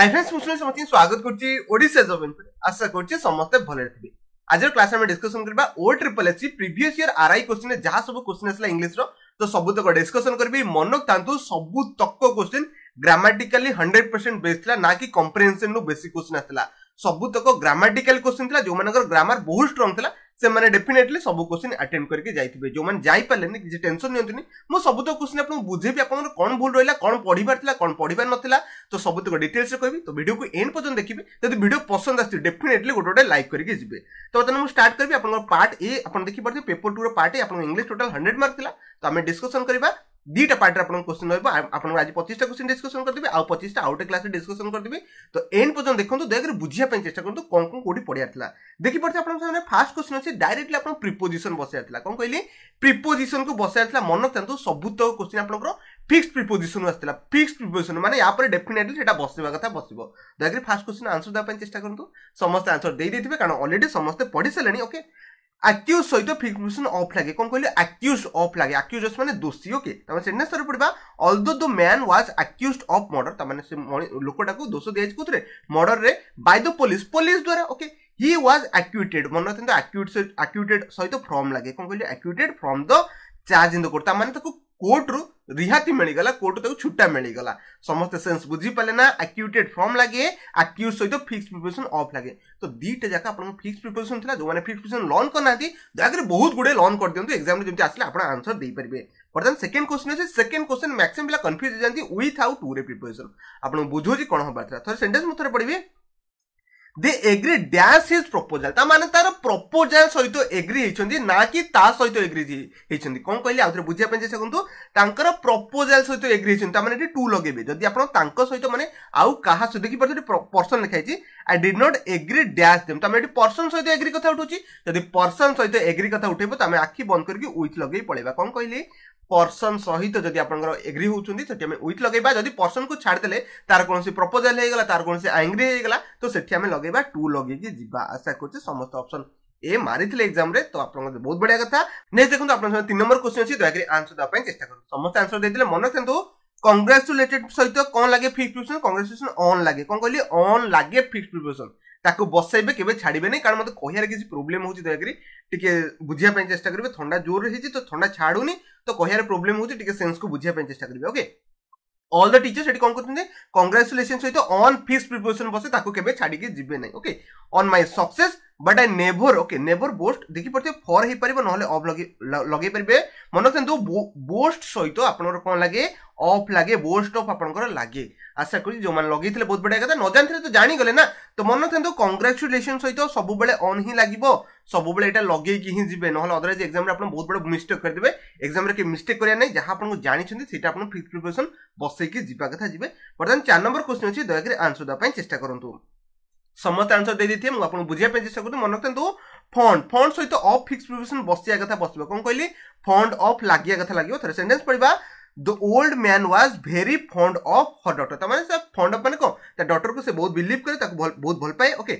High friends ମୁଁ ଶୁଣିଛି ସମସ୍ତଙ୍କୁ ସ୍ୱାଗତ କରୁଛି ଓଡ଼ିଶା ଜବ୍ ଇନଫୋରେ ଆଶା କରୁଛି ସମସ୍ତେ ଭଲରେ ଥିବେ ଆଜିର କ୍ଲାସ୍ ଆମେ ଡିସ୍କସନ୍ କରିବା ଓ triple S previous year RI question ଯାହା ସବୁ କୋଶ୍ଚିନ୍ ଆସିଲା ଇଂଲିଶର ତ ସବୁତକ ଡିସ୍କସନ୍ କରିବି ମନୋକ ତାନ୍ତୁ ସବୁତକ question grammatically hundred percent base ଥିଲା ନା କି କମ୍ପ୍ରିହେନ୍ସନ୍ରୁ ବେଶୀ କୋଶ୍ଚିନ୍ ଆସିଥିଲା ସବୁତକ ଗ୍ରାମାଟିକାଲ କୋଶ୍ଚିନ୍ ଥିଲା ଯେଉଁମାନଙ୍କର ଗ୍ରାମାର ବହୁତ ଷ୍ଟ୍ରଙ୍ଗ ଥିଲା ସେମାନେ ଡେଫିନେଟଲି ସବୁ କୋଶ୍ଚିନ୍ ଆଟେମ୍ପ କରିକି ଯାଇଥିବେ ଯେଉଁମାନେ ଯାଇପାରିଲେନି କିଛି ଟେନସନ୍ ନିଅନ୍ତୁନି ମୁଁ ସବୁତକ କୋଶ୍ଚିନ୍ ଆପଣଙ୍କୁ ବୁଝେଇବି ଆପଣଙ୍କର କ'ଣ ଭୁଲ ରହିଲା କ'ଣ ପଢ଼ିବାର ଥିଲା କ'ଣ ପଢ଼ିବାର ନଥିଲା ତ ସବୁତକ ଡିଟେଲ୍ସରେ କହିବି ତ ଭିଡ଼ିଓକୁ ଏଣ୍ଡ ପର୍ଯ୍ୟନ୍ତ ଦେଖିବେ ଯଦି ଭିଡ଼ିଓ ପସନ୍ଦ ଆସିଛି ଡେଫିନେଟଲି ଗୋଟେ ଗୋଟେ ଲାଇକ୍ କରିକି ଯିବେ ତ ବର୍ତ୍ତମାନ ମୁଁ ଷ୍ଟାର୍ଟ କରିବି ଆପଣଙ୍କର ପାର୍ଟ ଏ ଆପଣ ଦେଖିପାରୁଥିବେ ପେପର ଟୁର ପାର୍ଟ ଏ ଆପଣଙ୍କ ଇଂଲିଶ ଟୋଟାଲ୍ ହଣ୍ଡ୍ରେଡ଼ ମାର୍କ ଥିଲା ତ ଆମେ ଡିସ୍କସନ୍ କରିବା দুইটা পার্টরে আপনার কোশ্চিন রহব আপনার আজ পঁচিশটা কোশ্চিন ডিসকসন করদেবে আউ পঁচিশটা আউটে ক্লাসে ডিসকসন করদেবে তো এন্ড পর্যন্ত দেখুন দয়াকরি বুঝিয়া পাই চেষ্টা করুন কম কম কোটি পড়িয়ার লা দেখিপারে আপনার সামনে ফার্স্ট কোশ্চিন আছে ডাইরেক্টলি আপনার প্রিপোজিশন বসাইয়ার লা কোন কইলে প্রিপোজিশন কু বসাইয়ার লা মন রাখতু সবুতক কোশ্চিন আপনার ফিক্সড প্রিপোজিশন আসছিলা ফিক্সড প্রিপোজিশন মানে ইয়াপরে ডেফিনেটলি সেটা বসিবা কথা বসিব দয়াকরি ফার্স্ট কোশ্চিন আনসর দেওয়া চেষ্টা করুন সমস্ত আনসর দিয়ে দিয়ে কারণ অলরেডি সমস্তে পড়ি সারে ওকে ଆକ୍ୟୁଜ୍ ସହିତ ପ୍ରିପୋଜିସନ୍ ଅଫ୍ ଲାଗେ କ'ଣ କହିଲେ ଆକ୍ୟୁଜ୍ ଅଫ୍ ଲାଗେ ଆକ୍ୟୁଜସ୍ ମାନେ ଦୋଷୀ ଓକେ ତାମାନେ ସେଣ୍ଟେନ୍ସ ତରଫ ପଡ଼ିବା although the man was accused of murder ତାମାନେ ସେ ଲୋକଟାକୁ ଦୋଷ ଦିଆଯାଇଛି କେଉଁଥିରେ ମର୍ଡରରେ ବାଇ ଦ ପୋଲିସ ପୋଲିସ ଦ୍ୱାରା ଓକେ ହି ୱାଜ୍ ଆକ୍ୟୁଟେଡ୍ ମନେ ରଖନ୍ତୁ ଆକ୍ୟୁଟେଡ୍ ସହିତ ଫ୍ରମ୍ ଲାଗେ କ'ଣ କହିଲେ acquitted from the charge in the court ତାମାନେ ତାକୁ କୋର୍ଟରୁ ରିହାତି ମିଳିଗଲା କୋର୍ଟରୁ ତାକୁ ଛୁଟା ମିଳିଗଲା ସମସ୍ତେ ସେନ୍ସ ବୁଝିପାରିଲେ ନା ଆକ୍ୟୁଟେଡ୍ ଫର୍ମ ଲାଗେ ଆକ୍ୟୁଜ୍ ସହିତ ଫିକ୍ସ ପ୍ରିପୋଜିସନ୍ ଅଫ୍ ଲାଗେ ତ ଦୁଇଟା ଯାକ ଆପଣଙ୍କ ଫିକ୍ସ ପ୍ରିପୋଜିସନ୍ ଥିଲା ଯେଉଁମାନେ ଫିକ୍ସ ପ୍ରିପୋଜିସନ୍ ଲନ୍ କରିନାହାନ୍ତି ଦୟାକରି ବହୁତ ଗୁଡ଼ିଏ ଲନ୍ କରିଦିଅନ୍ତୁ ଏକ୍ଜାମ୍ରେ ଯେମିତି ଆସିଲେ ଆପଣ ଆନ୍ସର ଦେଇପାରିବେ ବର୍ତ୍ତମାନ ସେକେଣ୍ଡ କ୍ୱେଶ୍ଚନ୍ ଅଛି ସେକେଣ୍ଡ କ୍ୱେଶ୍ଚନ୍ ମ୍ୟାକ୍ସିମମ୍ ପିଲା କନଫ୍ୟୁଜ୍ ହେଇଯାନ୍ତି ୱିଥ୍ ଆଉ ଟୁରେ ପ୍ରିପୋଜିସନ୍ ଆପଣଙ୍କୁ ବୁଝଉଛି କ'ଣ ହେବାର ଥିଲା ଥରେ ସେଣ୍ଟେନ୍ସ ମୁଁ ଥରେ ପଢ଼ିବି they agree dash his proposal তা মানে তার প্রপোজাল সহিত এগ্রি হয়েছেন না কি তা সহিত এগ্রি হয়েছেন কম কহিলি আউথরে বুঝিয়া পাই চেষ্টা করতু তাঁকর প্রপোজাল সহিত এগ্রি হয়েছেন তা মানে এটি টু লগাইবে যদি আপনার তাঁক সহিত মানে আউ কাহা সহ দেখিপারে এটি পর্সন লেখা হয়েছে I did not agree dash them তো আমি এটি পর্সন সহিত এগ্রি কথা উঠুছি যদি পর্সন সহিত এগ্রি কথা উঠেব তো আমি আখি বন্ধ করি উইথ লগাই পড়াইবা কম কহিলি पर्सन सहित जदि आपंकर एग्री होती से लगे जदि पर्सन को छाड़दे तार कौन प्रपोजाल होगा तार कौन आइंग्री होगा तो से लगे टू लगे जावा आशा कर समस्त अपसन ए मारी एग्जाम तो आप बहुत बढ़िया कथ नेक्स्ट देखो आप तीन नंबर क्वेश्चन अच्छी दयाकोरी आंसर देवाई चेस्ट कर समस्त आंसर देते मन रखते कंग्राचुलेटेड सहित कौन लगे फिक्स प्रिपरेशन अन् लगे कौन कहली अन् लगे फिक्स प्रिपरेशन ତାକୁ ବସେଇବେ କେବେ ଛାଡ଼ିବେନି କାରଣ ମୋତେ କହିବାରେ କିଛି ପ୍ରୋବ୍ଲେମ୍ ହେଉଛି ଦୟାକରି ଟିକେ ବୁଝିବା ପାଇଁ ଚେଷ୍ଟା କରିବେ ଥଣ୍ଡା ଜୋରରେ ହେଇଛି ତ ଥଣ୍ଡା ଛାଡ଼ୁନି ତ କହିବାରେ ପ୍ରୋବ୍ଲେମ୍ ହେଉଛି ଟିକେ ସେନ୍ସକୁ ବୁଝିବା ପାଇଁ ଚେଷ୍ଟା କରିବେ ଓକେ ଅଲ୍ ଦ ଟିଚର୍ ସେଠି କ'ଣ କରୁଛନ୍ତି କଂଗ୍ରାଚୁଲେସନ୍ ସହିତ ଅନ୍ ଫିକ୍ସ ପ୍ରିପରେସନ୍ ବସେ ତାକୁ କେବେ ଛାଡ଼ିକି ଯିବେ ନାହିଁ okay on my success but I never okay never boast ଦେଖିପାରୁଥିବେ ଫର୍ ହେଇପାରିବ ନହେଲେ ଅଫ୍ ଲଗେଇ ପାରିବେ ମନେ ରଖନ୍ତୁ ବୋଷ୍ଟ ସହିତ ଆପଣଙ୍କର କ'ଣ ଲାଗେ ଅଫ୍ ଲାଗେ ବୋଷ୍ଟ ଅଫ୍ ଆପଣଙ୍କର ଲାଗେ ଆଶା করি ଯେଉଁମାନେ ଲଗେଇଥିଲେ ବହୁତ ବଢ଼ିଆ କଥା ନ ଜାଣିଥିଲେ ତ ଜାଣିଗଲେ ନା ତ ମନେ ରଖନ୍ତୁ କଂଗ୍ରାଚୁଲେସନ୍ ସହିତ ସବୁବେଳେ ଅନ୍ ହିଁ ଲାଗିବ ସବୁବେଳେ ଏଇଟା ଲଗେଇକି ହିଁ ଯିବେ ନହେଲେ ଅଦରୱାଇଜ୍ ଏକ୍ଜାମ୍ରେ ଆପଣ ବହୁତ ବଡ଼ ମିଷ୍ଟେକ୍ କରିଦେବେ ଏକ୍ଜାମ୍ରେ କେହି ମିଷ୍ଟେକ୍ କରିବା ନାହିଁ ଯାହା ଆପଣଙ୍କୁ ଜାଣିଛନ୍ତି ସେଇଟା ଆପଣ ଫିଫ୍ଥ ପ୍ରିପରେସନ୍ ବସେଇକି ଯିବା କଥା ଯିବେ ବର୍ତ୍ତମାନ ଚାରି ନମ୍ବର କ୍ୱେଶ୍ଚିନ୍ ଅଛି ଦୟାକରି ଆନ୍ସର ଦେବା ପାଇଁ ଚେଷ୍ଟା କରନ୍ତୁ ସମସ୍ତେ ଆନ୍ସର ଦେଇଦେଇଥିବେ ମୁଁ ଆପଣଙ୍କୁ ବୁଝିବା ପାଇଁ ଚେଷ୍ଟା କରୁଛି ମନେ ରଖନ୍ତୁ ଫଣ୍ଡ ଫଣ୍ଡ ସହିତ ଅଫ୍ ଫିକ୍ସ ପ୍ରିପରେସନ୍ ବସିବା କଥା ବସିବ କ'ଣ କହିଲି ଫଣ୍ଡ ଅଫ୍ ଲାଗିବା କଥା ଲାଗିବ ଥରେ ସେଣ୍ଟେନ୍ସ ପଢ଼ିବା the old man was very fond of her daughter त माने से फंड ऑफ माने को त डटर को से बहुत बिलीव करे ताको बहुत भल पाए ओके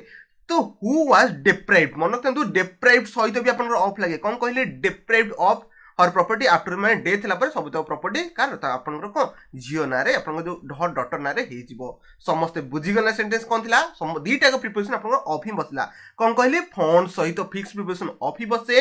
तो हु वाज डिप्राइव्ड मन रखतु डिप्राइव्ड तो सहित भी आपन ऑफ लगे कौन कहले deprived of her property after marriage death ହେଲା ପରେ ସବୁତକ ପ୍ରପର୍ଟି କାହାର ଆପଣଙ୍କର କ'ଣ ଝିଅ ନାଁରେ ଆପଣଙ୍କ ଯେଉଁ ଡଟ୍ ଡଟର ନାଁରେ ହେଇଯିବ ସମସ୍ତେ ବୁଝିଗଲେ ସେଣ୍ଟେନ୍ସ କ'ଣ ଥିଲା ଦୁଇଟାକ ପ୍ରିପୋଜିସନ୍ ଆପଣଙ୍କର ଅଫ୍ ହିଁ ବସିଲା କ'ଣ କହିଲେ ଫଣ୍ଡ ସହିତ ଫିକ୍ସ ପ୍ରିପୋଜିସନ୍ ଅଫ୍ ହିଁ ବସେ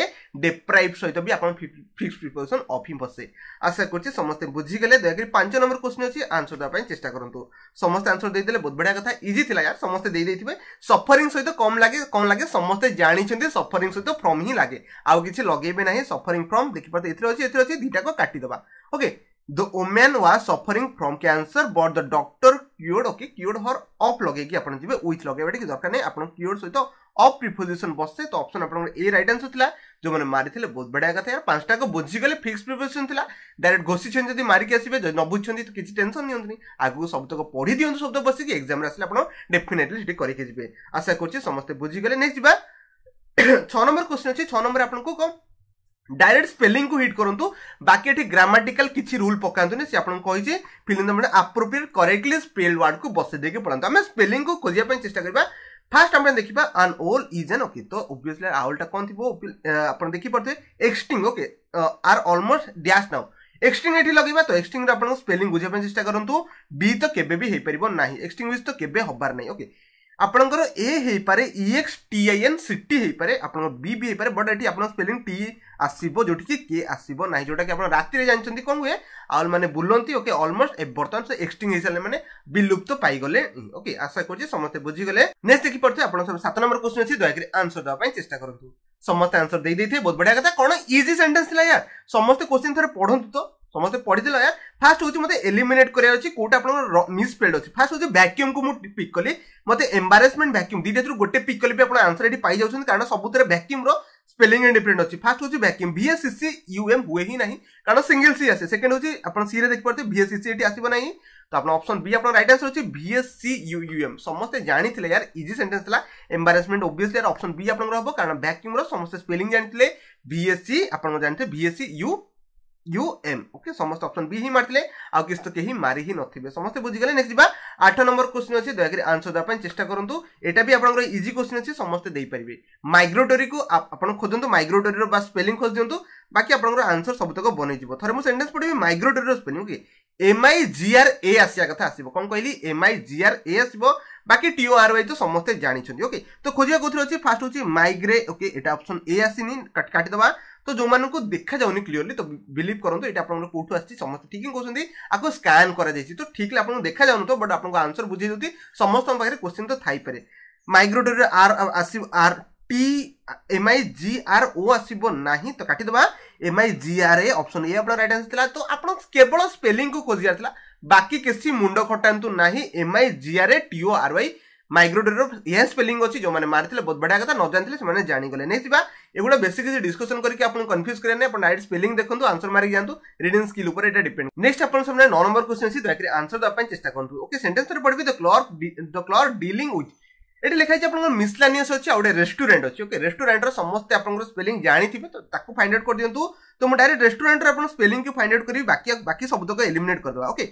ଡେପ୍ରାଇଭ୍ ସହିତ ବି ଆପଣ ଫିକ୍ସ ପ୍ରିପୋଜିସନ୍ ଅଫ୍ ହିଁ ବସେ ଆଶା କରୁଛି ସମସ୍ତେ ବୁଝିଗଲେ ଦୟାକରି ପାଞ୍ଚ ନମ୍ବର କ୍ୱେଶ୍ଚିନ୍ ଅଛି ଆନ୍ସର ଦେବା ପାଇଁ ଚେଷ୍ଟା କରନ୍ତୁ ସମସ୍ତେ ଆନ୍ସର ଦେଇଦେଲେ ବହୁତ ବଢ଼ିଆ କଥା ଇଜି ଥିଲା ୟାର ସମସ୍ତେ ଦେଇଦେଇଥିବେ ସଫରିଂ ସହିତ କମ୍ ଲାଗେ କ'ଣ ଲାଗେ ସମସ୍ତେ ଜାଣିଛନ୍ତି ସଫରିଂ ସହିତ ଫ୍ରମ୍ ହିଁ ଲାଗେ ଆଉ କିଛି ଲଗେଇବେ ନାହିଁ ସଫରିଂ ଫ୍ରମ୍ ଦେଖିପାରୁଥିବେ ଏଥିରେ ଅଛି ଏଥିରେ ଅଛି ଦୁଇଟାକୁ କାଟିଦେବା okay the woman was suffering from cancer but the doctor cured okay cured her of ଲଗେଇକି ଆପଣ ଯିବେ ୱିଥ୍ ଲଗେଇବା ଟିକେ ଦରକାର ନାହିଁ ଆପଣ କ୍ୟୁର୍ଡ ସହିତ ଅଫ୍ ପ୍ରିପୋଜିସନ୍ ବସେ ତ ଅପସନ୍ ଆପଣଙ୍କର ଏ ରାଇଟ୍ ଆନ୍ସର୍ ଥିଲା ଯେଉଁମାନେ ମାରିଥିଲେ ବହୁତ ବଢ଼ିଆ କଥା ୟାର ପାଞ୍ଚଟାକୁ ବୁଝିଗଲେ ଫିକ୍ସ ପ୍ରିପୋଜିସନ୍ ଥିଲା ଡାଇରେକ୍ଟ ଘୋଷିଛନ୍ତି ଯଦି ମାରିକି ଆସିବେ ଯଦି ନ ବୁଝୁଛନ୍ତି ତ କିଛି ଟେନସନ୍ ନିଅନ୍ତୁନି ଆଗକୁ ସବୁତକ ପଢ଼ି ଦିଅନ୍ତୁ ଶବ୍ଦ ବସିକି ଏକ୍ଜାମ୍ରେ ଆସିଲେ ଆପଣ ଡେଫିନେଟଲି ସେଠି କରିକି ଯିବେ ଆଶା କରୁଛି ସମସ୍ତେ ବୁଝିଗଲେ ନେଇଯିବା ଛଅ ନମ୍ବର କ୍ୱେଶ୍ଚନ୍ ଅଛି ଛଅ ନମ୍ବର ଆପଣଙ୍କୁ କ'ଣ डायरेक्ट स्पेलिंग को हिट करूँ बाकी ग्रामाटिकाल किसी रूल पकातुनि सी आपको कही फिलिंग तुम आप्रोप्रिएट करेक्टली स्पेल वार्ड को बसई देके पढ़ाते आम स्पेलिंग को खोजापी चेस्ट करवा फास्ट आम देखा आन ओल इज एन ओके तो ओबियसली आवलटा कौन थी आप देखिपे extinct okay are almost dash now extinct ये लगे तो एक्सटिंग आपको स्पेलिंग बुझापी चेस्ट करूँ बी तो केवे भी हो पार ना एक्सटिंग तो केवे हबार ना ओके okay. ଆପଣଙ୍କର ଏ ହେଇପାରେ E X T I N C T ହେଇପାରେ ଆପଣଙ୍କ ବି ବି ହେଇପାରେ ବଟ୍ ଏଠି ଆପଣଙ୍କ ସ୍ପେଲିଂ ଟି ଆସିବ ଯେଉଁଠିକି କେ ଆସିବ ନାହିଁ ଯେଉଁଟାକି ଆପଣ ରାତିରେ ଜାଣିଛନ୍ତି କ'ଣ ହୁଏ ଆଉଲ୍ ମାନେ ବୁଲନ୍ତି ଓକେ ଅଲମୋଷ୍ଟ ବର୍ତ୍ତମାନ ସେ ଏକ୍ସଟିଂ ହେଇସାରିଲେ ମାନେ ବିଲୁପ୍ତ ପାଇଗଲେ ଓକେ ଆଶା କରୁଛି ସମସ୍ତେ ବୁଝିଗଲେ ନେକ୍ସଟ ଦେଖିପାରୁଥିବେ ଆପଣଙ୍କ ସାତ ନମ୍ବର କ୍ୱେଶ୍ଚନ୍ ଅଛି ଦୟାକରି ଆନ୍ସର ଦେବା ପାଇଁ ଚେଷ୍ଟା କରନ୍ତୁ ସମସ୍ତେ ଆନ୍ସର ଦେଇଦେଇଥିବେ ବହୁତ ବଢ଼ିଆ କଥା କ'ଣ ଇଜି ସେଣ୍ଟେନ୍ସ ଥିଲା ୟାର ସମସ୍ତେ କ୍ୱେଶ୍ଚିନ୍ ଥରେ ପଢ଼ନ୍ତୁ ତ ସମସ୍ତେ ପଢ଼ିଥିଲେ ୟାର ଫାର୍ଷ୍ଟ ହେଉଛି ମୋତେ ଏଲିମିନେଟ୍ କରିବାର ଅଛି କେଉଁଟା ଆପଣଙ୍କର ମିସ୍ପ୍ରେଡ୍ ଅଛି ଫାଷ୍ଟ ହେଉଛି ଭ୍ୟାକ୍ୟୁମ୍କୁ ମୁଁ ପିକ୍ କଲି ମୋତେ ଏମ୍ବାରେସମେଣ୍ଟ ଭ୍ୟାକ୍ୟୁମ୍ ଦୁଇଟାରୁ ଗୋଟେ ପିକ୍ କଲେ ବି ଆପଣ ଆନ୍ସର ଏଠି ପାଇଯାଉଛନ୍ତି କାରଣ ସବୁଥିରେ ଭ୍ୟାକ୍ୟୁମ୍ର ସ୍ପେଲିଂ ଡିଫରେଣ୍ଟ ଅଛି ଫାଷ୍ଟ ହେଉଛି ଭ୍ୟାକ୍ୟୁମ୍ ଭିଏସ୍ସି ୟୁଏମ୍ ହୁଏ ହିଁ ନାହିଁ କାରଣ ସିଙ୍ଗଲ ସି ଆସେ ସେକେଣ୍ଡ ହେଉଛି ଆପଣ ସିରେ ଦେଖିପାରୁଥିବେ ଭିଏସ୍ସି ଏଠି ଆସିବ ନାହିଁ তো আপনার অপশন বি আপনার রাইট আনসার হচ্ছে ভিএসসি ইউএম সমস্ত জাঁথিলে ইয়ার ইজি সেটেন্স লা এম্বারাসমেন্ট ওবিএসলি ইয়ার অপশন বি আপনার হব কারণ ভ্যাক্যুম্র সমস্ত স্পেলিং জাঁথিলে ভিএসসি আপনার জাঁথিলে V S C U U M okay समस्त अप्सन बी ही मारे आउ किसी तो कहीं मारी ही नथिबे समस्त बुझीगले नेक्स्ट जा आठ नंबर क्वेश्चन अच्छे दयाकोरी आंसर देवाई चेस्ट करूँ यहाँ भी आपंकर इजी क्वेश्चन अच्छे समस्ते देपारे माइग्रोटोरी को आप खोजु माइग्रोटोरी बा स्पेलींग खोज दिंतु बाकी आपंकर आंसर सबुतक बनईज थे मुझे सेन्टेन्स पढ़ी migratory spelling okay M I G R ए आसा कथा आसो कौन कहली एम आई जि आर ए आसो বাকি টিও আর ওয়াই তো সমস্তে জাঁচান ওকে তো খোঁজা কোথায় অছে ফার্স্ট হচ্ছে মাইগ্রে ওকে এটা অপশন এ আসিনি কাটিদেবা তো ଯେଉଁମାନଙ୍କୁ ଦେଖାଯାଉନି କ୍ଲିଅରଲି ତ ବିଲିଭ୍ କରନ୍ତୁ ଏଇଟା ଆପଣଙ୍କର କେଉଁଠୁ ଆସିଛି ସମସ୍ତେ ଠିକ୍ ହିଁ କହୁଛନ୍ତି ଆକୁ ସ୍କାନ୍ କରାଯାଇଛି ତ ଠିକ୍ଲି ଆପଣଙ୍କୁ ଦେଖାଯାଉନଥିବ ବଟ୍ ଆପଣଙ୍କୁ ଆନ୍ସର୍ ବୁଝେଇ ଦେଉଛି ସମସ୍ତଙ୍କ ପାଖରେ କ୍ୱେଶ୍ଚିନ୍ ତ ଥାଇପାରେ ମାଇଗ୍ରେଟୋରୀରେ ଆର୍ ଆସିବ ଆର୍ ଟି এম আই জি আর ও আসব না তো কাটিদেবা M I G R A option A আপনার রাইট আনসার লা তো আপনার কেবল স্পেলিং কু খোঁজার লা বাকি কিছু মুন্ড খটাতু না M I G R A T O R Y migratory ये स्पेलिंग अच्छी जो मैंने मारे बहुत बढ़िया कथ न जानते हैं जानगले नहीं एगुड़ा बेसिक किसी डिस्कसन करके कन्फ्यूज करेंगे आप डायरेक्ट स्पेलिंग देखो आंसर मारे जातु रिडिंग स्किल पर डिपेंड नेक्स्ट आप नौ नंबर क्वेश्चन से दयाकर आंसर देखें चेस्ट करते ओके सेन्टेन्स पढ़ी द क्लर डिलिंग उथ ये लिखाई आप मिसलानियस अच्छे गोटे रेस्टोरेंट अच्छी ओके रेस्टोरेंट रस्ते आपको स्पेलींग जानते तो फाइंड आउट कर दिखाँ तो मुझे डायरेक्ट रेस्टोरेंट रेस्टोरांट्रे फाइंड आउट करी बाकी बाकी शब्द तो को एलिमेट करदे okay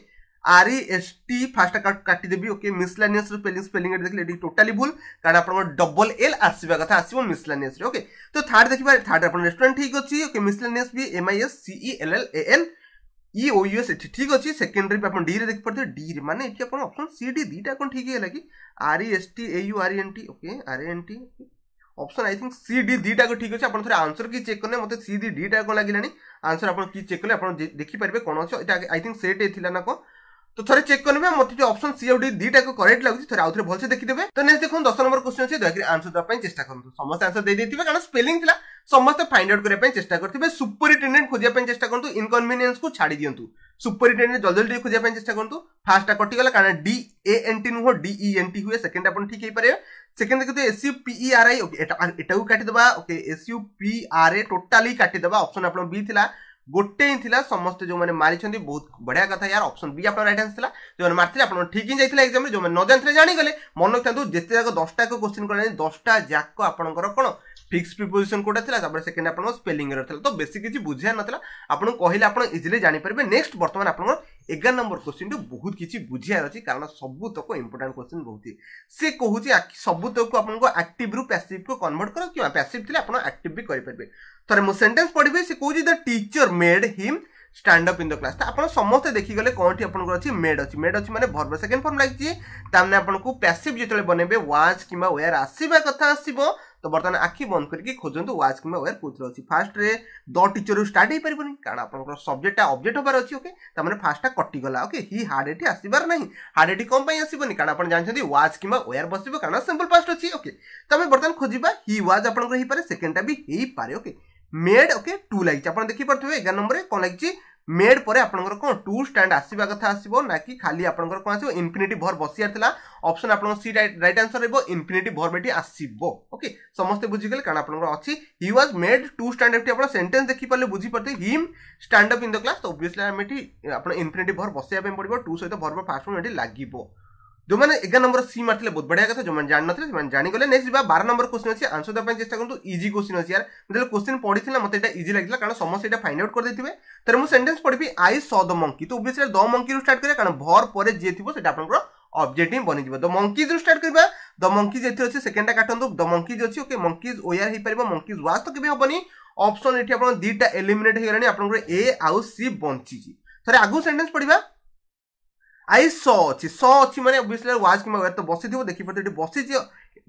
R E S T ফার্স্টটা কাটিদেবি ওকে মিসলানিୟସ୍ ସ୍ପେଲିଂ ସ୍ପେଲିଂ ଏଠି ଦେଖିଲେ ଏଠି ଟୋଟାଲି ଭୁଲ କାରଣ ଆପଣଙ୍କର ଡବଲ ଏଲ୍ ଆସିବା କଥା ଆସିବ ମିସଲାନିୟସ୍ରେ ଓକେ ତ ଥାର୍ଡ଼ ଦେଖିବା ଥାର୍ଡ଼ ଆପଣ ରେଷ୍ଟୁରାଣ୍ଟ ଠିକ୍ ଅଛି ଓକେ ମିସଲାନିୟସ୍ ବି M I S C E L L A N E O U S ଏଠି ଠିକ୍ ଅଛି ସେକେଣ୍ଡରେ ବି ଆପଣ ଡିରେ ଦେଖିପାରୁଥିବେ ଡିରେ ମାନେ ଏଠି ଆପଣ ଅପସନ୍ ସି ଡି ଦୁଇଟା କ'ଣ ଠିକ୍ ହେଲା କି R E S T A U R N T okay R N T option I think C D দুইটা ঠিক আছে আপনার থাকে আনসর কি চেক কলে মতো সি ডি দুইটা কম লাগিলানি আনসর আপনার কি চেক কলে আপনার দেখিপারে কোণ অছে এটা আই থিঙ্ক সেট হয়েছিল না কোণ তো थे चेक करने मत जो ऑप्शन सी आउ डी दुटा को करेक्ट लगे थे आउ थे भलसे देखीदे तो नेक्स्ट देखो दस नंबर क्वेश्चन अच्छे दयाकोरी आंसर देवाई चेस्ट करूँ समस्त आंसर दे कारण स्पेलिंग था समस्त फाइंड आउट करने चेस्ट करेंगे सुपरिटेडेट खोजापी चेस्ट करूँ इनकनभिनियंस को छाड़ दिंतु सुपरिटेडेट जल्दी जल्दी खोजापी चेस्ट करूँ फास्टा कटिगला कारण डी ए एन टी नुह डी ई एन टी हुए सेकेंड आप ठीक है সেকেন্ড কিন্তু এসইউ পিই আর আই ওকে এটাও কাটিদেবা okay S U P R A totally কাটিদেবা অপশন আপনার বি লা গোটে ହିଁ ଥିଲା ସମସ୍ତେ ଯେଉଁମାନେ ମାରିଛନ୍ତି ବହୁତ ବଢ଼ିଆ କଥା ୟାର ଅପସନ୍ ବି ଆପଣ ରାଇଟ୍ ଆନ୍ସର୍ ଥିଲା ଯେଉଁମାନେ ମାରିଥିଲେ ଆପଣଙ୍କ ଠିକ୍ ହିଁ ଯାଇଥିଲା ଏକ୍ଜାମ୍ରେ ଯେଉଁମାନେ ନ ଜାଣିଥିଲେ ଜାଣିଗଲେ ମନେ ରଖିଥାନ୍ତୁ ଯେତେ ଯାକ ଦଶଟାକ କୋଶ୍ଚିନ୍ କଲାଣି ଦଶଟା ଯାକ ଆପଣଙ୍କର କ'ଣ ফিক্স প্রিপোজিশন কোটা ଥିଲା ତାପରେ ସେକେଣ୍ଡ ଆପଣଙ୍କ ସ୍ପେଲିଂ ଏରର ଥିଲା ତ ବେଶୀ କିଛି ବୁଝିବାର ନଥିଲା ଆପଣ କହିଲେ ଆପଣ ଇଜିଲି ଜାଣିପାରିବେ ନେକ୍ସଟ ବର୍ତ୍ତମାନ ଆପଣଙ୍କର ଏଗାର ନମ୍ବର କୋଶ୍ଚିନ୍ରୁ ବହୁତ କିଛି ବୁଝିବାର ଅଛି କାରଣ ସବୁତକ ଇମ୍ପୋର୍ଟାଣ୍ଟ କୋଶ୍ଚିନ୍ ରହୁଛି ସେ କହୁଛି ସବୁତକ ଆପଣଙ୍କ ଆକ୍ଟିଭରୁ ପ୍ୟାସିଭକୁ କନଭର୍ଟ କର କିମ୍ବା ପ୍ୟାସିଭ ଥିଲେ ଆପଣ ଆକ୍ଟିଭ ବି କରିପାରିବେ ଥରେ ମୁଁ ସେଣ୍ଟେନ୍ସ ପଢ଼ିବି ସେ କହୁଛି the teacher made him stand up in the class ତ ଆପଣ ସମସ୍ତେ ଦେଖିଗଲେ କ'ଣଠି ଆପଣଙ୍କର ଅଛି ମେଡ୍ ଅଛି ମେଡ୍ ଅଛି ମାନେ ଭର୍ବ ସେକେଣ୍ଡ ଫର୍ମ ଲାଗିଛି ତାମାନେ ଆପଣଙ୍କୁ ପ୍ୟାସିଭ୍ ଯେତେବେଳେ ବନେଇବେ ୱାଚ୍ କିମ୍ବା ୱେୟାର୍ ଆସିବା କଥା ଆସିବ ତ ବର୍ତ୍ତମାନ ଆଖି ବନ୍ଦ କରିକି ଖୋଜନ୍ତୁ ୱାଚ୍ କିମ୍ବା ୱେର୍ କେଉଁଥିରେ ଅଛି ଫାଷ୍ଟରେ ଦ ଟିଚରରୁ ଷ୍ଟାର୍ଟ ହେଇପାରିବନି କାରଣ ଆପଣଙ୍କର ସବଜେକ୍ଟଟା ଅବଜେକ୍ଟ ହେବାର ଅଛି ଓକେ ତାମାନେ ଫାଷ୍ଟଟା କଟିଗଲା ଓକେ ହି ହାର୍ଡ଼ ଏଠି ଆସିବାର ନାହିଁ ହାର୍ଡ଼ ଏଠି କ'ଣ ପାଇଁ ଆସିବନି କାରଣ ଆପଣ ଜାଣିଛନ୍ତି ୱାଚ୍ କିମ୍ବା ୱେର୍ ବସିବ କାରଣ ସିମ୍ପଲ୍ ପାଷ୍ଟ ଅଛି ଓକେ ତ ଆମେ ବର୍ତ୍ତମାନ ଖୋଜିବା ହି ୱାଚ୍ ଆପଣଙ୍କର ହେଇପାରେ ସେକେଣ୍ଡଟା ବି ହେଇପାରେ ଓକେ মেড ওকে টু লাগছে আপনার দেখিপারে এগারো নম্বরে কম লাগছে মেড পরে আপনার কোণ টু স্ট্যান্ড আসবা কথা আসব না কি খালি আপনার কোণ আসবে ইনফিনিটি ভর বসিয়ার লা অপশন আপনার সি রাইট আনসর রহব ইনফিনিটি ভর্ব এটি আসব ওকে সমস্তে বুঝিগলে কারণ আপনার অছি he was made to stand এটি আপনার সেন্টেন্স দেখিপারে বুঝিপারে him stand up in the class তো অবভিয়াসলি আমি এটি আপনার ইনফিনিটি ভর বসাইয়া পড়ব টু সহ ভর্ব ফার্স্ট ফর্ম এটি লাগিব ଯେଉଁମାନେ ଏଗାର ନମ୍ବର ସି ମାରିଥିଲେ ବହୁତ ବଢ଼ିଆ କଥା ଯେଉଁମାନେ ଜାଣିନଥିଲେ ସେମାନେ ଜାଣିଗଲେ ନେକ୍ସଟ ଯିବା ବାର ନମ୍ବର କୋଶ୍ଚିନ୍ ଅଛି ଆନ୍ସର ଦେବା ପାଇଁ ଚେଷ୍ଟା କରନ୍ତୁ ଇଜି କୋଶ୍ଚିନ୍ ଅଛି ୟାର ଯେତେବେଳେ କୋଶ୍ଚିନ୍ ପଡ଼ିଥିଲା ମୋତେ ଏଇଟା ଇଜି ଲାଗିଥିଲା କାରଣ ସମସ୍ତେ ଏଇଟା ଫାଇଣ୍ଡ ଆଉଟ୍ କରିଦେଇଥିବେ ତେଣୁ ମୁଁ ସେଣ୍ଟେନ୍ସ ପଢ଼ିବି ଆଇ ସ ଦ ମଙ୍କି ତ ଓବିଏସ୍ଲି ଦ ମଙ୍କିରୁ ଷ୍ଟାର୍ଟ କରିବା କାରଣ ଭର ପରେ ଯିଏ ଥିବ ସେଇଟା ଆପଣଙ୍କର ଅବଜେକ୍ଟ ହିଁ ବନିଯିବ ଦ ମଙ୍କିଜ୍ ଷ୍ଟାର୍ଟ କରିବା ଦ ମଙ୍କିଜ୍ ଏଠି ଅଛି ସେକେଣ୍ଡଟା କାଟନ୍ତୁ ଦ ମଙ୍କିଜ୍ ଅଛି ଓକେ ମଙ୍କିଜ୍ ଓୟାର ହେଇପାରିବ ମଙ୍କିଜ୍ ୱାସ୍ ତ କେବେ ହେବନି ଅପସନ୍ ଏଠି ଆପଣ ଦୁଇଟା ଏଲିମିନେଟ୍ ହେଇଗଲାଣି ଆପଣଙ୍କର ଏ ଆଉ ସି ବଞ୍ଚିଛି ଥରେ ଆଗକୁ ସେଣ୍ଟେନ୍ସ ପଢ଼ିବା ଆଇ ସ ଅଛି ସ ଅଛି ମାନେ ଅବଭିୟସଲି ୱାଜ୍ କିମ୍ବା ୱେର୍ ତ ବସିଥିବ ଦେଖିପାରୁଥିବ ଏଠି ବସିଛି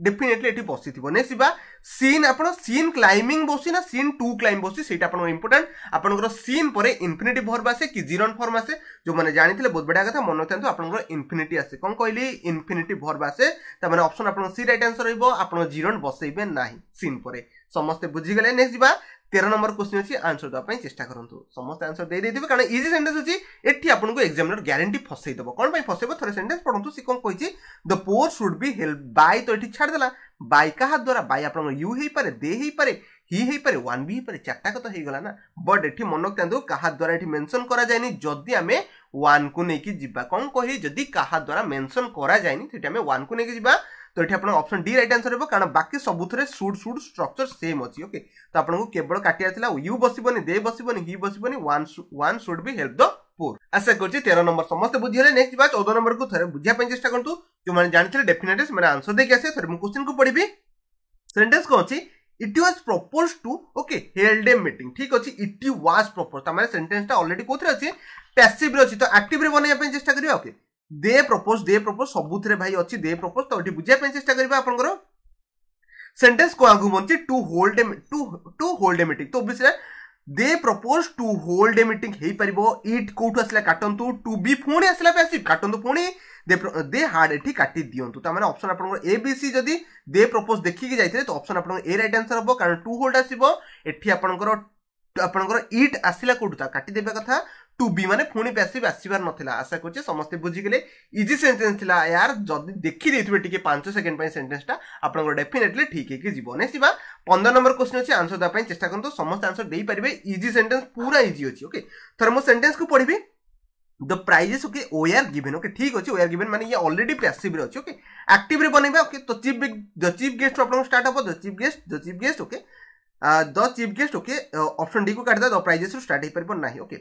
ଡେଫିନେଟଲି ଏଠି ବସିଥିବ ନେକ୍ସଟ ଯିବା ସିନ୍ ଆପଣ ସିନ୍ କ୍ଲାଇମ୍ବିଂ ବସୁଛି ନା ସିନ୍ ଟୁ କ୍ଲାଇମ୍ବ ବସୁଛି ସେଇଟା ଆପଣଙ୍କର ଇମ୍ପୋର୍ଟାଣ୍ଟ ଆପଣଙ୍କର ସିନ୍ ପରେ ଇନଫିନିଟି ଫର୍ମ ଆସେ କି ଜିରନ୍ ଫର୍ମ ଆସେ ଯେଉଁମାନେ ଜାଣିଥିଲେ ବହୁତ ବଢ଼ିଆ କଥା ମନେ ରଖିଥାନ୍ତୁ ଆପଣଙ୍କର ଇନଫିନିଟି ଆସେ କ'ଣ କହିଲି ଇନଫିନିଟି ଫର୍ମ ଆସେ ତାମାନେ ଅପସନ୍ ଆପଣଙ୍କ ସି ରାଇଟ୍ ଆନ୍ସର ରହିବ ଆପଣ ଜିରନ୍ ବସେଇବେ ନାହିଁ ସିନ୍ ପରେ ସମସ୍ତେ ବୁଝିଗଲେ ନେକ୍ସଟ ଯିବା তের নম্বর কোশ্চিন অছি আনসর দেওয়া চেষ্টা করতু সমস্ত আনসর দিয়ে কারণ ইজি সেন্টেন্স অছি এটি আপনার এক্সামিনার গ্যারেটি ফসাই দেব কোণ ফসাইব থাকে সেন্টেন্স পড়ু সে কম কে the poor should be help by তো এটি ছাড়দেলা বাই কাহা দ্বারা বাই আপনার ইউ হইপরে দে হইপরে হি হইপরে ওয়ান বি হইপরে চারটা কথা হইগলা না বট এটি মনে রাখতে কাহা দ্বারা এটি মেনশন করা যায়নি যদি আমি ওয়ান কু নেই যা কম কহি যদি কাহা দ্বারা মেনশন করা যায়নি সেটি আমি ওয়ান কু নেই যা তো এটি আপনার অপশন ডি রাইট আনসর হব কারণ বাকি সবুথে সুড সুড স্ট্রকচর সেম অছি ওকে তো আপনার কেবল কাটিবার লা ইউ বসবনি দে বসবনি হি বসবনি one one should be help the poor আশা করছি তের নম্বর সমস্ত বুঝিগলে নেক্সট বা চৌদ নম্বর কু থাকে বুঝা চেষ্টা করতু যে জাঁথে ডেফিনেটলি সে আনসর দিয়ে আসে থাকে কোশ্চিন কু পড়বি সেটেন্স কম অছি it was propose to okay held a meeting ঠিক আছে ইট ওয়াজ প্রপোজ তার মানে সেটেন্সটা অলরেডি কোথায় আছে প্যাসিভ্রে অছি তো আক্টিভ্রে বনাইবা চেষ্টা করিবা ওকে দে প্রপোজ দে প্রপোজ সবুথে ভাই অছি দে প্রপোজ তো এটি বুঝিয়া পাই চেষ্টা করিবা আপনার সেন্টেন্স কোয়াকু বনছি to hold a to to hold a meeting তো obviously they propose to hold a meeting হই পারিবো ইট কোউটু আসলে কাটন্তু টু বি পুনি আসলে পাই আসি কাটন্তু পুনি দে দে হার্ড এটি কাটি দিয়ন্তু তার মানে অপশন আপনার এ বি সি যদি দে প্রপোজ দেখিকি যাইছিলে তো অপশন আপনার এ রাইট আনসার হব কারণ টু হোল্ড আসিব এটি আপনার আপনার ইট আসিলা কোউটু তা কাটি দেবা কথা টু বি মানে পুঁ প্যাসিভ আসিবার নথিলা আশা করছি সমস্তে বুঝিগলে ইজি সেন্টেন্স লা ইয়ার যদি দেখি দেইথিবে টিকে 5 সেকেন্ড পাই সেন্টেন্সটা আপনাগো ডেফিনেটলি ঠিক হইকি যাব নেসিবা 15 নম্বর কোশ্চেন আছে আনসার দা পাই চেষ্টা করন্তু সমস্ত আনসার দেই পারিবে ইজি সেন্টেন্স পুরা ইজি হচি ওকে থর মো সেন্টেন্স কো পড়িবি द प्राइजेस ओके ओ आर गिवेन ओके ठीक अच्छे ओ आर गिवेन मैंने ये अलरेडी पैसिव रे अच्छे ओके एक्टिव रे बनइबा ओके तो चीफ द चीफ गेस्ट आपन स्टार्ट हबो the chief guest the chief guest okay the chief guest okay option D को काट द प्राइजेस স্টার্ট हे परबो नाही ওকে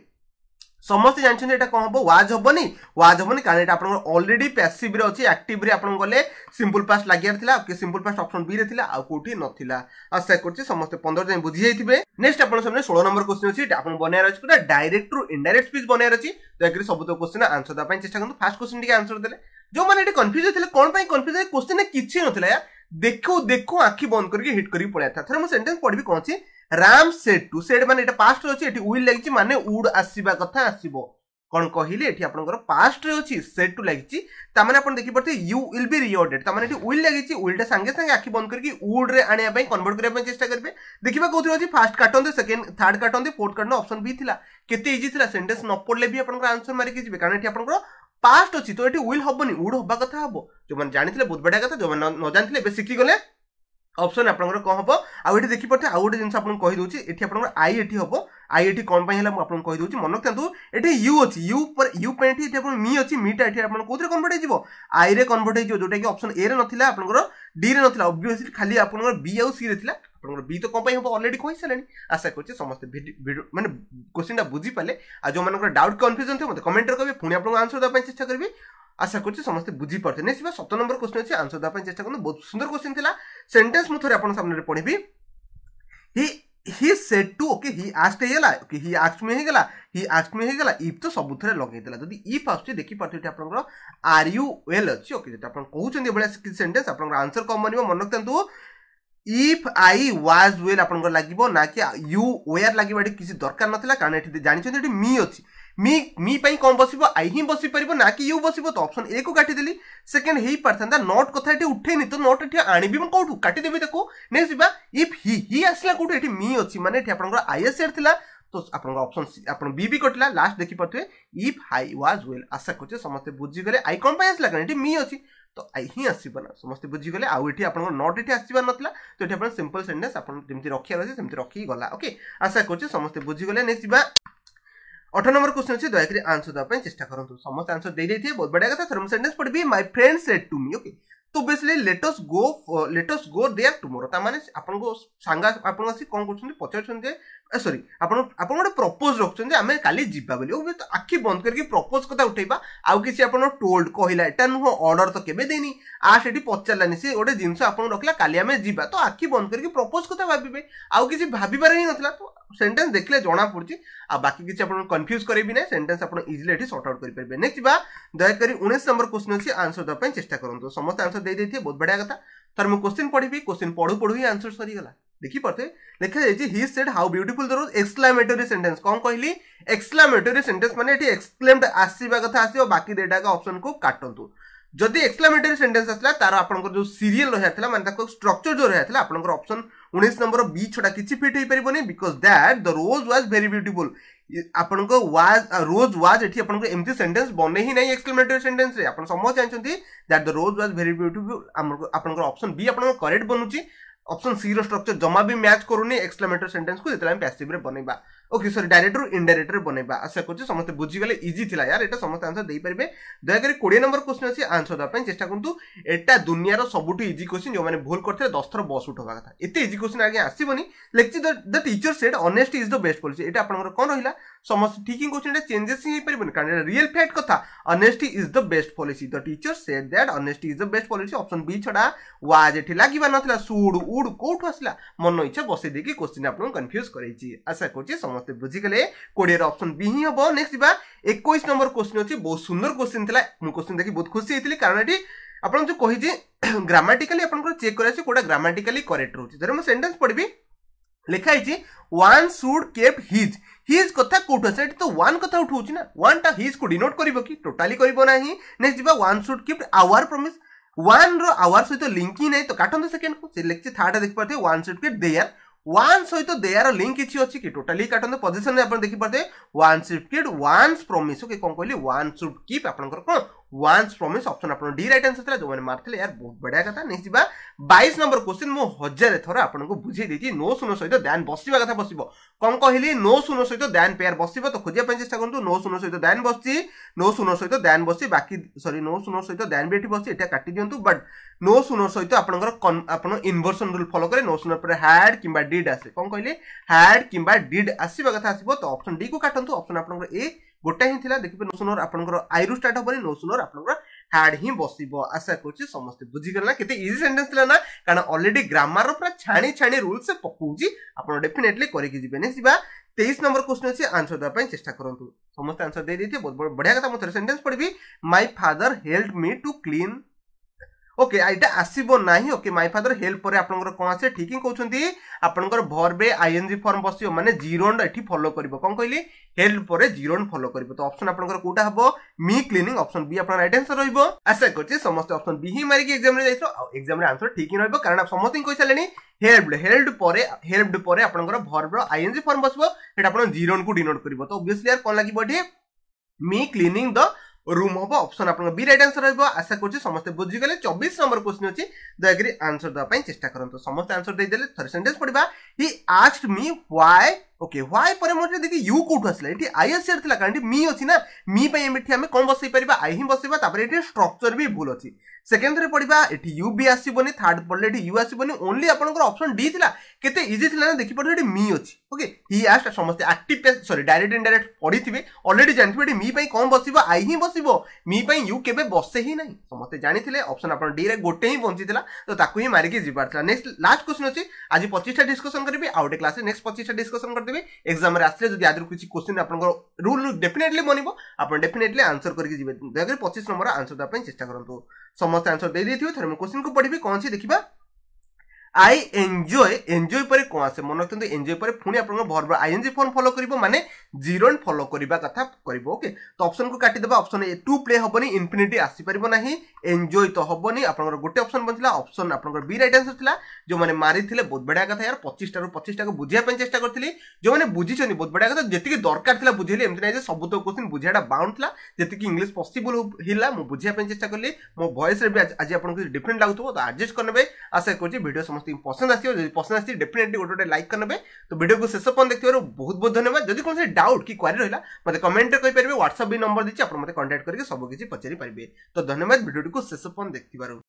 ସମସ୍ତେ ଜାଣିଛନ୍ତି ଏଇଟା କ'ଣ ହେବ ୱାଜ୍ ହେବନି ୱାଜ୍ ହେବନି କାରଣ ଏଇଟା ଆପଣଙ୍କର ଅଲରେଡ଼ି ପ୍ୟାସିଭ୍ରେ ଅଛି ଆକ୍ଟିଭ୍ରେ ଆପଣ ଗଲେ ସିମ୍ପଲ୍ ପାଷ୍ଟ ଲାଗିବାର ଥିଲା ଓକେ ସିମ୍ପଲ୍ ପାଷ୍ଟ ଅପସନ୍ ବିରେ ଥିଲା ଆଉ କେଉଁଠି ନଥିଲା ଆଶା କରୁଛି ସମସ୍ତେ ପନ୍ଦର ଯାଏଁ ବୁଝିଯାଇଥିବେ ନେକ୍ସଟ ଆପଣଙ୍କ ସାମ୍ନାରେ ଷୋହଳ ନମ୍ବର କୋଶ୍ଚିନ୍ ଅଛି ଆପଣ ବନେଇବାର ଅଛି ପୁରା ଡାଇରେକ୍ଟରୁ ଇଣ୍ଡାଇରେକ୍ଟ ସ୍ପିଚ୍ ବନେଇବାର ଅଛି ଦୟାକରି ସବୁତକ କୋଶ୍ଚିନ୍ ଆନ୍ସର ଦେବା ପାଇଁ ଚେଷ୍ଟା କରନ୍ତୁ ଫାର୍ଷ୍ଟ କୋଶ୍ଚିନ୍ ଟିକେ ଆନ୍ସର ଦେଲେ ଯେଉଁମାନେ ଏଠି କନଫ୍ୟୁଜ୍ ହେଇଥିଲେ କ'ଣ ପାଇଁ କନଫ୍ୟୁଜ୍ ହେଲେ କୋଶ୍ଚିନ୍ରେ କିଛି ନଥିଲା ଦେଖୁ ଦେଖୁ ଆଖି ବନ୍ଦ କରିକି ହିଟ୍ କରିକି ପଳେଇ ଥରେ ମୁଁ ସେଣ୍ଟେନ୍ସ ପଢ଼ିବି କ'ଣ ଅଛି ରାମ୍ ସେଟ୍ ଟୁ ସେଟ୍ ମାନେ ଏଇଟା ପାଷ୍ଟରେ ଅଛି ଏଠି ୱିଲ୍ ଲାଗିଛି ମାନେ ଉଡ୍ ଆସିବା କଥା ଆସିବ କ'ଣ କହିଲେ ଏଠି ଆପଣଙ୍କର ପାଷ୍ଟରେ ଅଛି ସେଟ୍ ଟୁ ଲାଗିଛି ତାମାନେ ଆପଣ ଦେଖିପାରୁଥିବେ ୟୁ ୱିଲ୍ ବି ରିଓଡେଡ୍ ତାମାନେ ଏଠି ୱିଲ୍ ଲାଗିଛି ୱିଲ୍ଟା ସାଙ୍ଗେ ସାଙ୍ଗେ ଆଖି ବନ୍ଦ କରିକି ଉଡ୍ରେ ଆଣିବା ପାଇଁ କନଭର୍ଟ କରିବା ପାଇଁ ଚେଷ୍ଟା କରିବେ ଦେଖିବା କେଉଁଥିରେ ଅଛି ଫାର୍ଷ୍ଟ କାଟନ୍ତି ସେକେଣ୍ଡ ଥାର୍ଡ଼ କାଟନ୍ତି ଫୋର୍ଥ କାଟନ୍ତି ଅପସନ୍ ବି ଥିଲା କେତେ ଇଜି ଥିଲା ସେଣ୍ଟେନ୍ସ ନ ପଡ଼ିଲେ ବି ଆପଣଙ୍କର ଆନ୍ସର ମାରିକି ଯିବେ କାରଣ ଏଠି ଆପଣଙ୍କର ପାଷ୍ଟ ଅଛି ତ ଏଠି ୱିଲ୍ ହବନି ଉଡ୍ ହବା କଥା ହବ ଯେଉଁମାନେ ଜାଣିଥିଲେ ବହୁତ ବଢ଼ିଆ କଥା ଯେଉଁମାନେ ନ ଜାଣିଥିଲେ ଏବେ ଶିଖିଗଲେ অপসন আপনার কম হব আঠি দেখিপারে আউ গোটে জিনিস আপনার কহিদি এটি আপনার আই এটি হব আই এটি কম হলে আপনার কহিদি মনে রক্ষাতু এটি ইউ অছি ইউ ইউ এটি এটি আপনার মি অছি মিটা এটি আপনার কোথায় কনভর্ট হয়ে যাব আই রে কনভর্ট হয়ে যাব যেটা কি অপসন এ রে নথিলা আপনার ডি রে নথিলা অবভিয়াসলি খালি আপনার বি আউ সি রে থিলা আপনার বি তো কম পাই হব অলরেডি কই সালে আশা করছি সমস্ত ভিডিও মানে কোশ্চিনটা বুঝিপারে আর যে ডাউট কনফ্ୟୁଜନ୍ থাকে মতো কমেন্টরে কবে পুঁ আপনার আনসর দেওয়া চেষ্টা করবি আশা করছি সমস্তে বুঝিপারছে নেক্সট বা সত নম্বর কোশ্চিন আছে আনসর দেওয়া চেষ্টা করুন বহু সুন্দর কোশ্চিন লা সেন্টেন্স মু থরে আপনার সামনে পড়বি he he set to okay he asked হয়েগলা ওকে হি আস্ট মে হয়েগলা হি আস্ট মে হয়েগলা ইফ তো সবুথরে লগাইদেলা যদি ইফ আসছে দেখিপারছে এটি আপনার আর ইউ ওয়েল অছি ওকে যেটা আপনার কৌছেন এভাবে সেন্টেন্স আপনার আনসর কম বনব মনে রখিথান্তু ইফ আই ওয়াজ ওয়েল আপনার লাগবে না কি ইউ ওয়ার লাগবে এটি কিছু দরকার নথিলা কারণ এটি জানিছেন এটি মি অছি मी मी ପାଇଁ କ'ଣ ବସିବ ଆଇ ହିଁ ବସିପାରିବ ନା କି ୟୁ ବସିବ ତ ଅପସନ୍ ଏକୁ କାଟିଦେଲି ସେକେଣ୍ଡ ହେଇପାରିଥାନ୍ତା ନଟ୍ କଥା ଏଠି ଉଠେଇନି ତ ନଟ୍ ଏଠି ଆଣିବି ମୁଁ କେଉଁଠୁ କାଟିଦେବି ତାକୁ ନେକ୍ସଟ ଯିବା ଇଫ୍ ହି ହି ଆସିଲା କେଉଁଠୁ ଏଠି ମି ଅଛି ମାନେ ଏଠି ଆପଣଙ୍କର ଆଇଏସ୍ଆର୍ ଥିଲା ତ ଆପଣଙ୍କ ଅପସନ୍ ଆପଣ ବି ବି କଟିଲା ଲାଷ୍ଟ ଦେଖିପାରୁଥିବେ ଇଫ୍ ହାଇ ୱାଜ୍ ୱେଲ୍ ଆଶା କରୁଛେ ସମସ୍ତେ ବୁଝିଗଲେ ଆଇ କ'ଣ ପାଇଁ ଆସିଲା କାରଣ ଏଠି ମି ଅଛି ତ ଆଇ ହିଁ ଆସିବ ନା ସମସ୍ତେ ବୁଝିଗଲେ ଆଉ ଏଠି ଆପଣଙ୍କ ନଟ୍ ଏଠି ଆସିବାର ନଥିଲା ତ ଏଠି ଆପଣ ସିମ୍ପଲ୍ ସେଣ୍ଟେନ୍ସ ଆପଣ ଯେମିତି ରଖିବାର ଅଛି ସେମିତି ରଖିକି ଗଲା ଓକେ ଆଶା କରୁଛି ସମସ୍ତେ ବୁଝିଗଲେ ନେକ୍ସଟ ଯିବା ଅଠର ନମ୍ବର କ୍ୱେଶ୍ଚନ୍ ଅଛି ଦୟାକରି ଆନ୍ସର ଦେବା ପାଇଁ ଚେଷ୍ଟା କରନ୍ତୁ ସମସ୍ତେ ଆନ୍ସର ଦେଇଦେଇଥିବେ ବହୁତ ବଢ଼ିଆ କଥା ଥର୍ମ ସେଣ୍ଟେନ୍ସ ପଡ଼ିବି my friends let to me okay ତ obviously let's go let's go there tomorrow ତା ମାନେ ଆପଣଙ୍କ ସାଙ୍ଗ ଆପଣଙ୍କ ଆସି କ'ଣ କରୁଛନ୍ତି ପଚାରୁଛନ୍ତି ଯେ सरी आप गोटे प्रपोज रखुच्च आम कल जा तो आखि बंद करके प्रपोज क्या उठेबा आउ किसी आप टोल्ड कहला एटा नुह अर्डर तो केवे देनी आठ पचारानी से गोटे जिनस रखा कल आम जा तो आखि बंद करके प्रपोज क्या भावे आउ किसी भाविबार ही ना तो सेन्टेन्स देखे जना पड़ी आ बाकी किसी आप कन्फ्यूज करेंगे ना सेन्टेन्स आप इजिली एट सर्ट आउट करेंगे नेक्स्ट जा दयाको उन्नीस नंबर क्वेश्चन अच्छे आंसर देखें चेस्ट करते समस्त आंसर देते बहुत बढ़िया कथ थर मुझे क्वेश्चन पढ़ी क्वेश्चन पढ़ू पढ़ू ही आंसर सरीगला দেখি পারতে লেখা যাইছি he said how beautiful there was exclamatory sentence কোন কইলি এক্সক্লামেটরি সেন্টেন্স মানে এটি এক্সক্লেমড আসিবা কথা আসিও বাকি দুইটাক অপশন কু কাটন্তু যদি এক্সক্লামেটরি সেন্টেন্স আসলা তার আপনার যে সিরিয়াল রহিলা মানে তাকে স্ট্রকচর যে রহিলা আপনার অপশন উনিশ নম্বর বি ছড়া কিছু ফিট হয়ে পারবনি because that the rose was very beautiful ଆପଣଙ୍କ ୱାଜ୍ ରୋଜ୍ ୱାଜ୍ ଏଠି ଆପଣଙ୍କୁ ଏମିତି ସେଣ୍ଟେନ୍ସ ବନେଇ ହିଁ ନାହିଁ ଏକ୍ସପ୍ଲେନେଟରୀ ସେଣ୍ଟେନ୍ସରେ ଆପଣ ସମସ୍ତେ ଜାଣିଛନ୍ତି that the rose was very beautiful ଆମର ଆପଣଙ୍କର ଅପସନ୍ ବି ଆପଣଙ୍କ କରେକ୍ଟ ବନୁଛି ଅପସନ୍ ସିର ଷ୍ଟ୍ରକ୍ଚର ଜମା ବି ମ୍ୟାଚ୍ କରୁନି ଏକ୍ସପ୍ଲାମେଟରୀ ସେଣ୍ଟେନ୍ସକୁ ଯେତେବେଳେ ଆମେ ପ୍ୟାସିଭ୍ରେ ବନେଇବା ওকে সরি ডাইরেক্টর ইনডাইরেক্টরে বনাইবা আশা করছি সমস্ত বুঝিগলে ইজি লা ইয়ার এটা সমস্ত আনসার দেইপারিবে দয়াকরি কোড়িয়ে নম্বর কোশ্চিন আছে আনসার দেওয়া পাই চেষ্টা করতু এটা দুনিয়ার সবুঠু ইজি কোশ্চিন যে ভুল করতে দশ থর বস উঠবা কথা এতে ইজি কোশ্চিন আগে আসবনি লেখছি the teacher set honest is the best policy এটা আপনার কোণ রহিলা সমস্ত ঠিকিং কোশ্চিন এটা চেঞ্জেস ହିଁ ହେଇପାରିବନି କାରଣ ଏଇଟା ରିଏଲ୍ ଫ୍ୟାକ୍ଟ କଥା honesty is the best policy the teacher set that honesty is the best policy option B ଛଡ଼ା ୱାଜ୍ ଏଠି ଲାଗିବା ନଥିଲା ସୁଡ୍ ଉଡ୍ କୋଉଠୁ ଆସିଲା ମନ ଇଚ୍ଛା ବସେଇ ଦେଇକି କୋଶ୍ଚିନ୍ ଆପଣଙ୍କୁ କନଫ୍ୟୁଜ୍ କରେଇଛି ଆଶା କରୁଛି ସମସ୍ତ समस्त बुझीगले कोड़े अप्सन बी ही हम नेक्स्ट जी एक नंबर क्वेश्चन अच्छे बहुत सुंदर क्वेश्चन था क्वेश्चन देखिए बहुत खुशी होती कारण ये ଆପଣ ଯେଉଁ କହିଛି ଗ୍ରାମାଟିକାଲି ଆପଣଙ୍କର ଚେକ୍ କରାଯାଉଛି କୋଉଟା ଗ୍ରାମାଟିକାଲି କରେକ୍ଟ ରହୁଛି ଧର ମୁଁ ସେଣ୍ଟେନ୍ସ ପଢ଼ିବି ଲେଖା ହେଇଛି one should keep his his କଥା କୋଉଠୁ ଆସିଲା ଏଠି ତ ୱାନ୍ କଥା ଉଠଉଛି ନା ୱାନ୍ଟା ହିଜ୍କୁ ଡିନୋଟ୍ କରିବ କି ଟୋଟାଲି କରିବ ନାହିଁ ନେକ୍ସଟ ଯିବା one should keep our promise ୱାନ୍ର ଆୱାର୍ ସହିତ ଲିଙ୍କ୍ ହିଁ ନାହିଁ ତ କାଟନ୍ତୁ ସେକେଣ୍ଡକୁ ସେ ଲେଖିଛି ଥାର୍ଡ଼ଟା ଦେଖିପାରୁଥିବେ one should keep they are one ସହିତ ଦେୟାର ଲିଙ୍କ୍ କିଛି ଅଛି କି ଟୋଟାଲି କାଟନ୍ତୁ ପଜିସନ୍ରେ ଆପଣ ଦେଖିପାରୁଥିବେ one should keep one's promise okay କ'ଣ କହିଲି ୱାନ୍ ସୁଟ୍ କିପ୍ ଆପଣଙ୍କର କ'ଣ ୱାନ୍ସ ପ୍ରମିସ୍ ଅପସନ୍ ଆପଣ ଡି ରାଇଟ୍ ଆନ୍ସର୍ ଥିଲା ଯେଉଁମାନେ ମାରିଥିଲେ ୟାର ବହୁତ ବଢ଼ିଆ କଥା ନେଇ ଯିବା ବାଇଶ ନମ୍ବର କୋଶ୍ଚିନ୍ ମୁଁ ହଜାରେ ଥର ଆପଣଙ୍କୁ ବୁଝେଇ ଦେଇଛି ନୋ ଶୂନ ସହିତ ଦ୍ୟାନ ବସିବା କଥା ବସିବ କ'ଣ କହିଲି ନୋ ଶୂନ ସହିତ ଦ୍ୟାନ ପେୟାର ବସିବ ତ ଖୋଜିବା ପାଇଁ ଚେଷ୍ଟା କରନ୍ତୁ ନୋ ଶୂନ ସହିତ ଦ୍ୟାନ ବସିଛି ନୋ ଶୂନ ସହିତ ଦ୍ୟାନ ବସି ବାକି ସରି ନୋ ଶୂନ ସହିତ ଦ୍ୟାନ ବି ଏଠି ବସିଛି ଏଟା କାଟି ଦିଅନ୍ତୁ ବଟ୍ ନୋ ଶୂନ ସହିତ ଆପଣଙ୍କର ଆପଣ ଇନଭର୍ସନ୍ ରୁଲ୍ ଫଲୋ କରେ ନୋ ଶୂନ ପରେ ହ୍ୟାଡ୍ କିମ୍ବା ଡିଡ୍ ଆସେ କ'ଣ କହିଲେ ହ୍ୟାଡ୍ କିମ୍ବା ଡିଡ୍ ଆସିବା କଥା ଆସିବ ତ ଅପସନ୍ ଡିକୁ କାଟନ୍ତୁ ଅପସନ୍ ଆପଣଙ୍କର ଏ ଗୋଟାଏ ହିଁ ଥିଲା ଦେଖିବେ ନୋସନର ଆପଣଙ୍କର ଆଇରୁ ଷ୍ଟାର୍ଟ ହବନି ନୋସନର ଆପଣଙ୍କର ହ୍ୟାଡ୍ ହିଁ ବସିବ ଆଶା କରୁଛି ସମସ୍ତେ ବୁଝିଗଲେ ନା କେତେ ଇଜି ସେଣ୍ଟେନ୍ସ ଥିଲା ନା କାରଣ ଅଲରେଡି ଗ୍ରାମାରର ପୁରା ଛାଣି ଛାଣି ରୁଲ ସେ ପକଉଛି ଆପଣ ଡେଫିନେଟଲି କରିକି ଯିବେ ନେକ୍ସଟ ଯିବା ତେଇଶ ନମ୍ବର କ୍ୱେଶ୍ଚନ୍ ଅଛି ଆନ୍ସର ଦେବା ପାଇଁ ଚେଷ୍ଟା କରନ୍ତୁ ସମସ୍ତେ ଆନ୍ସର ଦେଇଦେଇଥିବେ ବହୁତ ବଢ଼ିଆ କଥା ମୁଁ ଥରେ ସେଣ୍ଟେନ୍ସ ପଢ଼ିବି my father help me to clean okay ଏଇଟା ଆସିବ ନାହିଁ ଓକେ ମାଇ ଫାଦର ହେଲ୍ପ ପରେ ଆପଣଙ୍କର କ'ଣ ଆସିବ ଠିକ୍ ହିଁ କହୁଛନ୍ତି ଆପଣଙ୍କର ଭର୍ବେ ଆଇଏନ୍ଜି ଫର୍ମ ବସିବ ମାନେ ଜିରୋନ୍ ଏଠି ଫଲୋ କରିବ କ'ଣ କହିଲି ହେଲ୍ପ ପରେ ଜିରୋନ୍ ଫଲୋ କରିବ ତ ଅପସନ୍ ଆପଣଙ୍କର କୋଉଟା ହବ ମି କ୍ଲିନିଂ ଅପସନ୍ ବି ଆପଣଙ୍କ ରାଇଟ୍ ଆନ୍ସର ରହିବ ଆଶା କରୁଛି ସମସ୍ତେ ଅପସନ୍ ବି ହିଁ ମାରିକି ଏକ୍ଜାମ୍ରେ ଯାଇଥିଲ ଆଉ ଏକ୍ଜାମ୍ରେ ଆନ୍ସର ଠିକ୍ ହିଁ ରହିବ କାରଣ ସମସ୍ତଙ୍କୁ କହିସାରିଲେଣି হেল্পড হেল্পড পরে হেল্পড পরে আপনার ভর্বর আইএনজি ফর্ম বসব সেটা আপনার জিরোন কু ডিনোট করব তো অবভিয়াসলি আর কোন লাগিব এটি মি ক্লিনিং দ রুম হব অপশন আপনার বি রাইট আনসর রহব আশা করছি সমস্ত বুঝিগলে চবিশ নম্বর কোশ্চিন অছি দয়াকরি আনসর দেওয়া চেষ্টা করতো সমস্ত আনসর দিয়ে দেলে থরে সেন্টেন্স পড়া he asked me why okay why ପରେ ମୋତେ ଦେଖି ୟୁ କୋଉଠୁ ଆସିଲା ଏଠି ଆଇଏସ୍ ଇଆର୍ ଥିଲା କାରଣ ଏଠି ମି ଅଛି ନା ମି ପାଇଁ ଏମିତି ଆମେ କଣ ବସେଇ ପାରିବା ଆଇ ହିଁ ବସେଇବା ତାପରେ ଏଠି ଷ୍ଟ୍ରକ୍ଚର ବି ଭୁଲ ଅଛି ସେକେଣ୍ଡ ଥରେ ପଡ଼ିବା ଏଠି ୟୁ ବି ଆସିବନି ଥାର୍ଡ ପଡ଼ିଲେ ଏଠି ୟୁ ଆସିବନି ଓନ୍ଲି ଆପଣଙ୍କର ଅପସନ୍ ଡି ଥିଲା କେତେ ଇଜି ଥିଲା ନା ଦେଖିପାରିବେ ଏଠି ମି ଅଛି ଓକେ ହି ଆଷ୍ଟ ସମସ୍ତେ ଆକ୍ଟିଭ ସରି ଡାଇରେକ୍ଟ ଇଣ୍ଡାଇରେକ୍ଟ ପଢ଼ିଥିବେ ଅଲରେଡ଼ି ଜାଣିଥିବେ ଏଠି ମି ପାଇଁ କଣ ବସିବ ଆଇ ହିଁ ବସିବ ମି ପାଇଁ ୟୁ କେବେ ବସେ ହିଁ ନାହିଁ ସମସ୍ତେ ଜାଣିଥିଲେ ଅପସନ୍ ଆପଣ ଡିରେ ଗୋଟେ ହିଁ ବଞ୍ଚିଥିଲା ତ ତାକୁ ହିଁ ମାରିକି ଯିବାର ଥିଲା ନେକ୍ସଟ ଲାଷ୍ଟ କ୍ୱେଶ୍ଚନ୍ ଅଛି ଆଜି ପଚିଶଟା ଡିସ୍କସନ୍ କରିବି ଆଉ ଗୋଟେ କ୍ଲାସରେ ନେକ୍ସଟ ପଚିଶଟା ଡିସ୍କସନ୍ କରିଦେବି କରିଦେବେ ଏକ୍ଜାମ୍ରେ ଆସିଲେ ଯଦି ଆଦରୁ କିଛି କୋଶ୍ଚିନ୍ ଆପଣଙ୍କର ରୁଲ୍ ଡେଫିନେଟଲି ବନିବ ଆପଣ ଡେଫିନେଟଲି ଆନ୍ସର କରିକି ଯିବେ ଦୟାକରି ପଚିଶ ନମ୍ବର ଆନ୍ସର ଦେବା ପାଇଁ ଚେଷ୍ଟା କରନ୍ତୁ ସମସ୍ତେ ଆନ୍ସର ଦେଇଦେଇଥିବେ ଥରେ ମୁଁ କୋଶ୍ଚିନ୍କୁ ପଢ଼ିବି କ'ଣ ଅଛି ଦେଖିବା আই এনজয় এনজয় পরে কম আসে মনে রাখতে এনজয় পরে পুঁ আপনার ভর্ব আইএনজি ফর্ম ফলো করব মানে जीरो फलो करने कथा कर ओके तो अप्सन को काटिदेवा अप्सन ए टू प्ले हेनी इनफिनिटी आसपार ना एंजय तो हेनी आप गोटे अप्सन बचला अप्सन आप बी रईट आंसर था जो मैंने मारी बहुत बढ़िया कथ यार पचिशटा पचिशटा को बुझाप चेस्टा करी जो मैंने बुझी बहुत बढ़िया कथ जी दरकार था बुझेली एमती ना सब तो क्वेश्चन बुझाटा बाउंड था जी इंग्लीश पसिबल है मुझे बुझाप चेस्टा कली मो भएस भी आज आपको डिफरेंट लगुव तो आडजस्ट करने आशा करें भिडियो समस्त पसंद आसो पसंद आसी डेफिनेटली गोटे गोटे लाइक करने तो भिडियो को शेष पर्यटन देखते बहुत बहुत धन्यवाद जब कौन से डाउट कि क्वेरी রইলা মানে কমেন্ট কই পারবি WhatsApp ਵੀ નંબર দিছি আপোন মতে কন্টাক্ট করি সব কিছু পচারি পারবি তো ধন্যবাদ ভিডিওটিকে শেষ পর্যন্ত দেখতে পারো